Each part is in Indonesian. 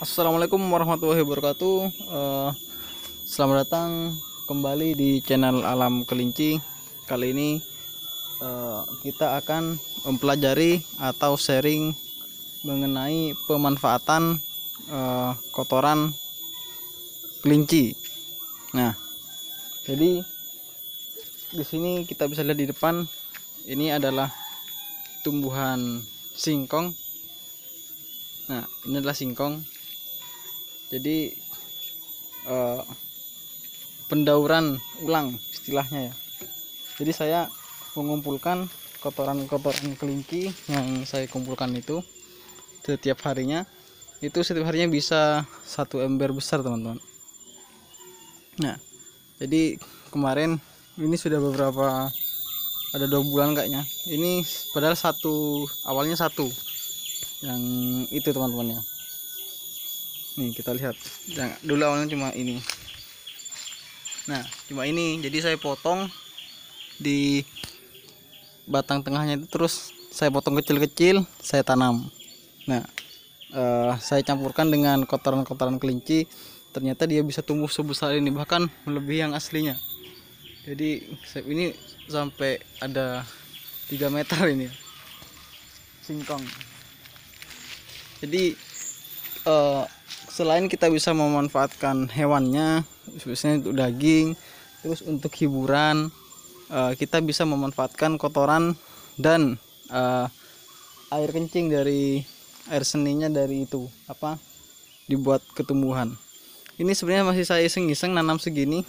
Assalamualaikum warahmatullahi wabarakatuh. Uh, selamat datang kembali di channel Alam Kelinci. Kali ini uh, kita akan mempelajari atau sharing mengenai pemanfaatan uh, kotoran kelinci. Nah, jadi di sini kita bisa lihat di depan ini adalah tumbuhan singkong. Nah, ini adalah singkong jadi uh, pendauran ulang istilahnya ya jadi saya mengumpulkan kotoran-kotoran kelinci yang saya kumpulkan itu setiap harinya itu setiap harinya bisa satu ember besar teman-teman nah jadi kemarin ini sudah beberapa ada dua bulan kayaknya ini padahal satu awalnya satu yang itu teman-teman ya nih kita lihat Jangan, nah, dulu awalnya cuma ini nah cuma ini jadi saya potong di batang tengahnya itu terus saya potong kecil-kecil saya tanam nah uh, saya campurkan dengan kotoran-kotoran kelinci ternyata dia bisa tumbuh sebesar ini bahkan lebih yang aslinya jadi ini sampai ada 3 meter ini singkong jadi uh, selain kita bisa memanfaatkan hewannya khususnya untuk daging terus untuk hiburan eh, kita bisa memanfaatkan kotoran dan eh, air kencing dari air seninya dari itu apa dibuat ketumbuhan ini sebenarnya masih saya iseng-iseng nanam segini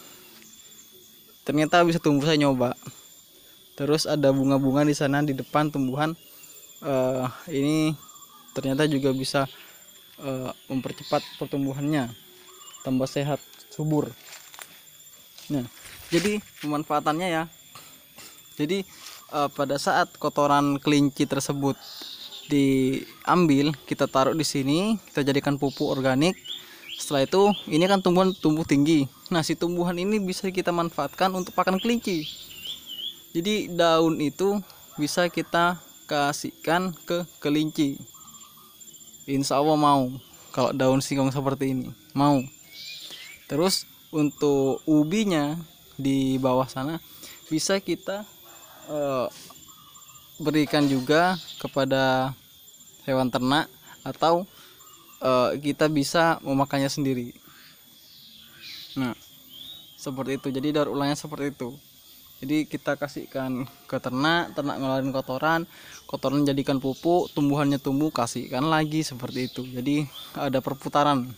ternyata bisa tumbuh saya nyoba terus ada bunga-bunga di sana di depan tumbuhan eh, ini ternyata juga bisa Eh, mempercepat pertumbuhannya tambah sehat subur nah jadi pemanfaatannya ya jadi uh, pada saat kotoran kelinci tersebut diambil kita taruh di sini kita jadikan pupuk organik setelah itu ini kan tumbuhan tumbuh tinggi nah si tumbuhan ini bisa kita manfaatkan untuk pakan kelinci jadi daun itu bisa kita kasihkan ke kelinci insya Allah mau kalau daun singkong seperti ini mau terus untuk ubinya di bawah sana bisa kita uh, berikan juga kepada hewan ternak atau uh, kita bisa memakannya sendiri nah seperti itu jadi daur ulangnya seperti itu jadi kita kasihkan ke ternak ternak ngeluarin kotoran kotoran jadikan pupuk tumbuhannya tumbuh kasihkan lagi seperti itu jadi ada perputaran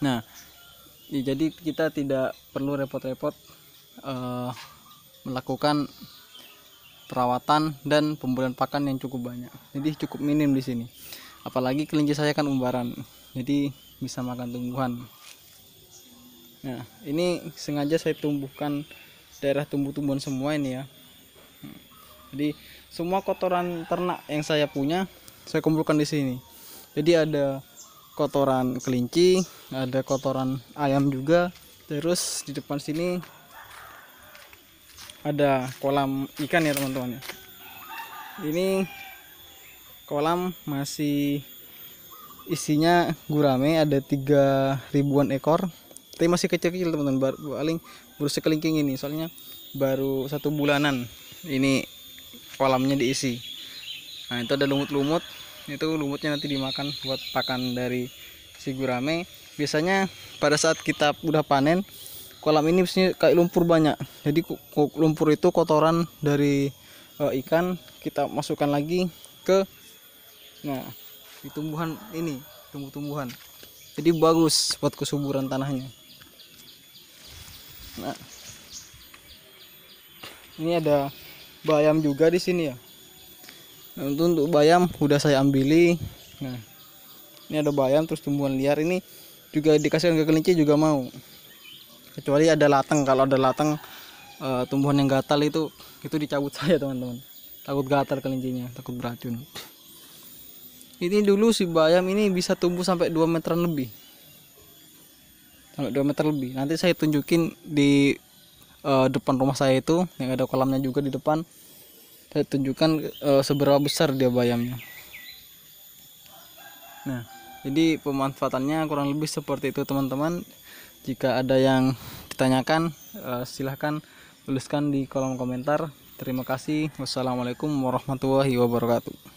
nah ya jadi kita tidak perlu repot-repot uh, melakukan perawatan dan pemberian pakan yang cukup banyak jadi cukup minim di sini apalagi kelinci saya kan umbaran jadi bisa makan tumbuhan nah ini sengaja saya tumbuhkan daerah tumbuh-tumbuhan semua ini ya hmm. jadi semua kotoran ternak yang saya punya saya kumpulkan di sini jadi ada kotoran kelinci ada kotoran ayam juga terus di depan sini ada kolam ikan ya teman-teman ya. ini kolam masih isinya gurame ada tiga ribuan ekor tapi masih kecil-kecil teman-teman paling baru sekelingking ini soalnya baru satu bulanan ini kolamnya diisi nah itu ada lumut-lumut itu lumutnya nanti dimakan buat pakan dari si gurame biasanya pada saat kita udah panen kolam ini biasanya kayak lumpur banyak jadi lumpur itu kotoran dari e, ikan kita masukkan lagi ke nah di tumbuhan ini tumbuh-tumbuhan jadi bagus buat kesuburan tanahnya Nah. Ini ada bayam juga di sini ya. Nah, untuk, untuk bayam udah saya ambili. Nah. Ini ada bayam terus tumbuhan liar ini juga dikasihkan ke kelinci juga mau. Kecuali ada latang, kalau ada latang e, eh, tumbuhan yang gatal itu itu dicabut saya, teman-teman. Takut gatal kelincinya, takut beracun. Ini dulu si bayam ini bisa tumbuh sampai 2 meteran lebih sampai 2 meter lebih nanti saya tunjukin di uh, depan rumah saya itu yang ada kolamnya juga di depan saya tunjukkan uh, seberapa besar dia bayamnya nah jadi pemanfaatannya kurang lebih seperti itu teman-teman jika ada yang ditanyakan uh, silahkan tuliskan di kolom komentar terima kasih wassalamualaikum warahmatullahi wabarakatuh